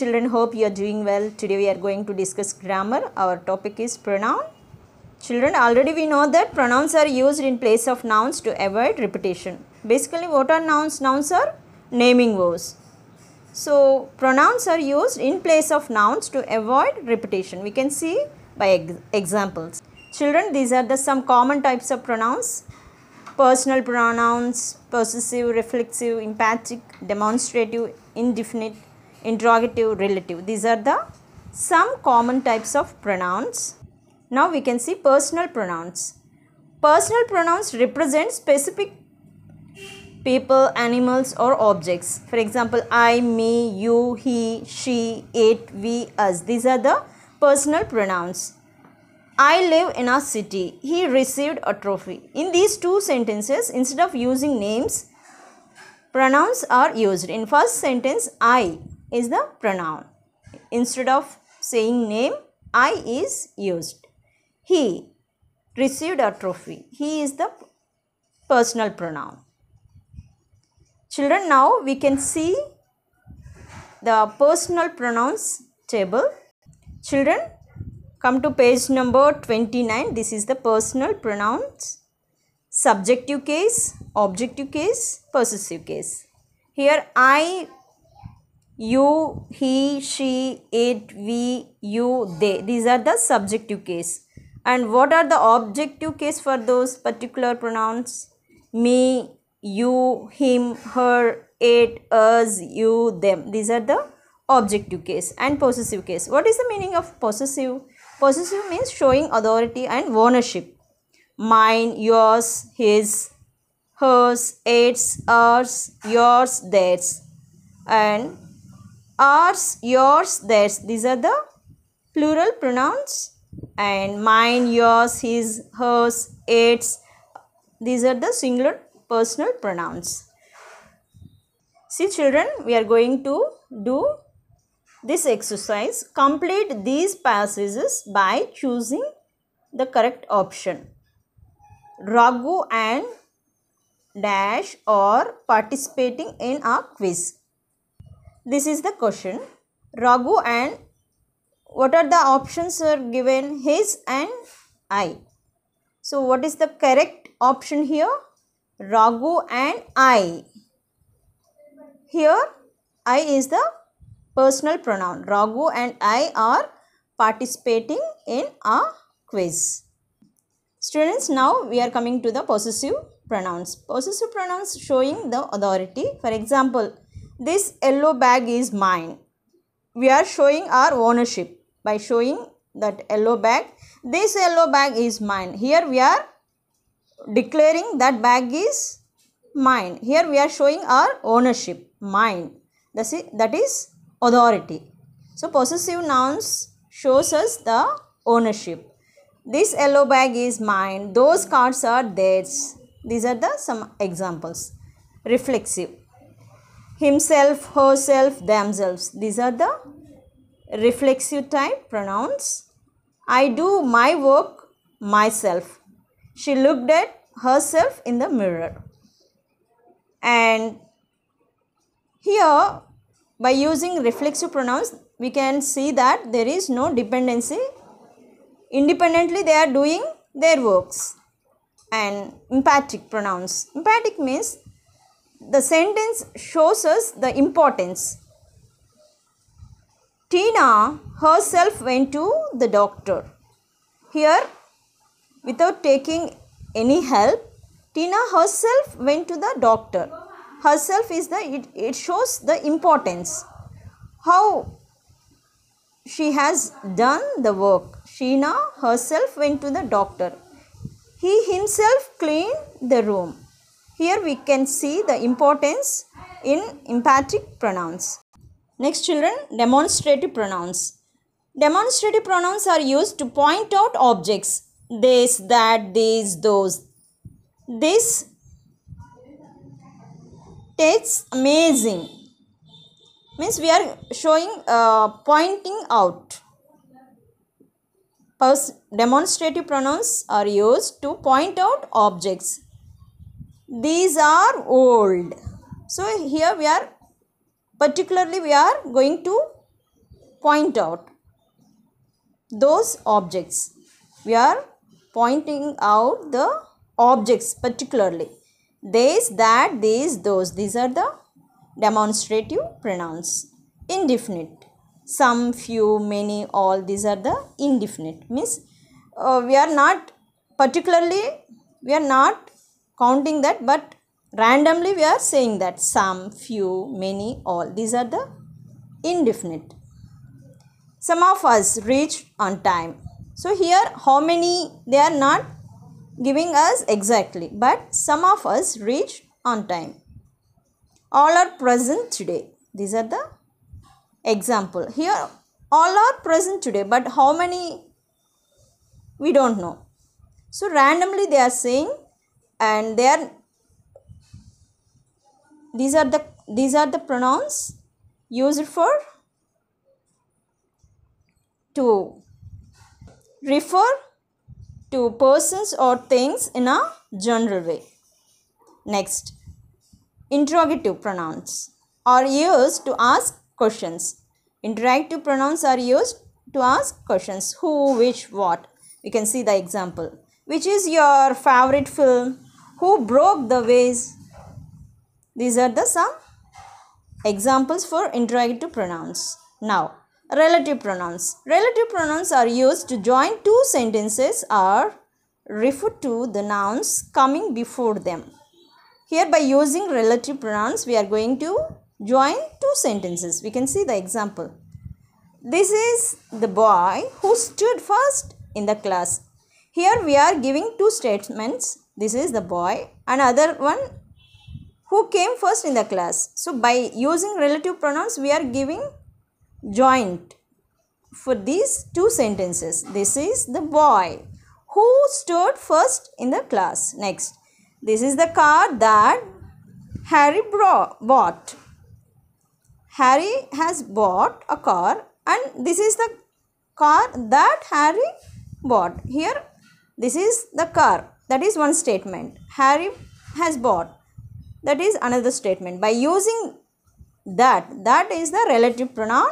Children, hope you are doing well. Today we are going to discuss grammar. Our topic is pronoun. Children, already we know that pronouns are used in place of nouns to avoid repetition. Basically, what are nouns? Nouns are naming words. So, pronouns are used in place of nouns to avoid repetition. We can see by examples. Children, these are the some common types of pronouns. Personal pronouns, possessive, reflexive, emphatic, demonstrative, indefinite, interrogative relative. These are the some common types of pronouns. Now we can see personal pronouns. Personal pronouns represent specific people, animals or objects. For example, I, me, you, he, she, it, we, us. These are the personal pronouns. I live in a city. He received a trophy. In these two sentences, instead of using names, pronouns are used. In first sentence, I, is the pronoun. Instead of saying name, I is used. He received a trophy. He is the personal pronoun. Children, now we can see the personal pronouns table. Children, come to page number 29. This is the personal pronouns. Subjective case, objective case, possessive case. Here I you, he, she, it, we, you, they. These are the subjective case. And what are the objective case for those particular pronouns? Me, you, him, her, it, us, you, them. These are the objective case and possessive case. What is the meaning of possessive? Possessive means showing authority and ownership. Mine, yours, his, hers, its, ours, yours, theirs. And ours, yours, theirs. These are the plural pronouns. And mine, yours, his, hers, its. These are the singular personal pronouns. See children, we are going to do this exercise. Complete these passages by choosing the correct option. Raghu and dash or participating in a quiz. This is the question. Raghu and what are the options are given his and I. So what is the correct option here? Raghu and I. Here I is the personal pronoun. Raghu and I are participating in a quiz. Students, now we are coming to the possessive pronouns. Possessive pronouns showing the authority. For example, this yellow bag is mine. We are showing our ownership by showing that yellow bag. This yellow bag is mine. Here we are declaring that bag is mine. Here we are showing our ownership, mine. That's it, that is authority. So possessive nouns shows us the ownership. This yellow bag is mine. Those cards are theirs. These are the some examples. Reflexive himself, herself, themselves. These are the reflexive type pronouns. I do my work myself. She looked at herself in the mirror. And here by using reflexive pronouns we can see that there is no dependency. Independently they are doing their works. And emphatic pronouns. Emphatic means the sentence shows us the importance. Tina herself went to the doctor. Here, without taking any help, Tina herself went to the doctor. Herself is the, it, it shows the importance. How she has done the work. Sheena herself went to the doctor. He himself cleaned the room. Here we can see the importance in emphatic pronouns. Next children, demonstrative pronouns. Demonstrative pronouns are used to point out objects. This, that, these, those. This takes amazing. Means we are showing, uh, pointing out. Demonstrative pronouns are used to point out objects these are old so here we are particularly we are going to point out those objects we are pointing out the objects particularly this that these those these are the demonstrative pronouns indefinite some few many all these are the indefinite means uh, we are not particularly we are not counting that but randomly we are saying that some, few, many, all. These are the indefinite. Some of us reached on time. So here how many they are not giving us exactly but some of us reached on time. All are present today. These are the example. Here all are present today but how many we don't know. So randomly they are saying and they are these are the these are the pronouns used for to refer to persons or things in a general way. Next, interrogative pronouns are used to ask questions. Interrogative pronouns are used to ask questions who, which, what. We can see the example. Which is your favorite film? who broke the vase. These are the some examples for interrogative pronouns. Now, relative pronouns. Relative pronouns are used to join two sentences or refer to the nouns coming before them. Here by using relative pronouns, we are going to join two sentences. We can see the example. This is the boy who stood first in the class. Here we are giving two statements this is the boy. Another one who came first in the class. So, by using relative pronouns, we are giving joint for these two sentences. This is the boy who stood first in the class. Next, this is the car that Harry bought. Harry has bought a car and this is the car that Harry bought. Here, this is the car. That is one statement. Harry has bought. That is another statement. By using that, that is the relative pronoun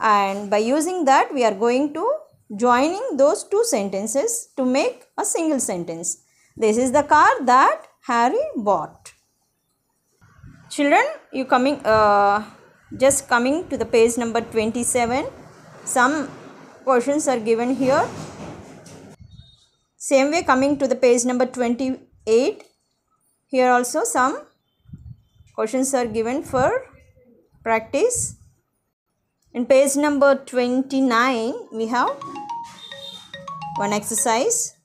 and by using that we are going to joining those two sentences to make a single sentence. This is the car that Harry bought. Children, you coming, uh, just coming to the page number 27. Some questions are given here. Same way coming to the page number 28, here also some questions are given for practice. In page number 29, we have one exercise.